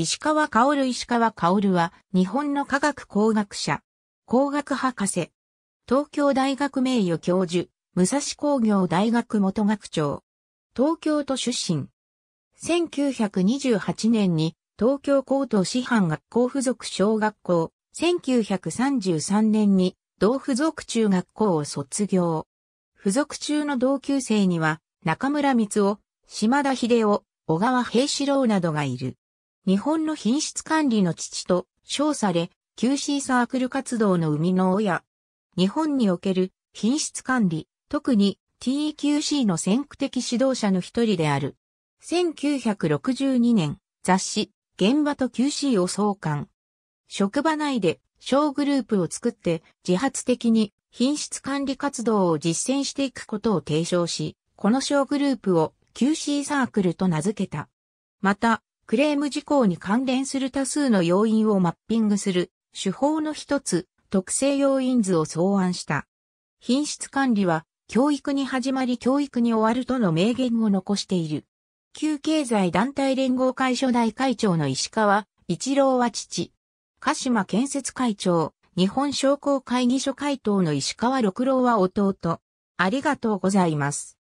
石川薫石川薫は日本の科学工学者、工学博士、東京大学名誉教授、武蔵工業大学元学長、東京都出身。1928年に東京高等師範学校附属小学校、1933年に同附属中学校を卒業。附属中の同級生には中村光夫、島田秀夫、小川平四郎などがいる。日本の品質管理の父と称され、QC サークル活動の生みの親。日本における品質管理、特に TEQC の先駆的指導者の一人である。1962年、雑誌、現場と QC を創刊。職場内で小グループを作って自発的に品質管理活動を実践していくことを提唱し、この小グループを QC サークルと名付けた。また、クレーム事項に関連する多数の要因をマッピングする手法の一つ、特性要因図を草案した。品質管理は、教育に始まり教育に終わるとの名言を残している。旧経済団体連合会初代会長の石川、一郎は父。鹿島建設会長、日本商工会議所会頭の石川六郎は弟。ありがとうございます。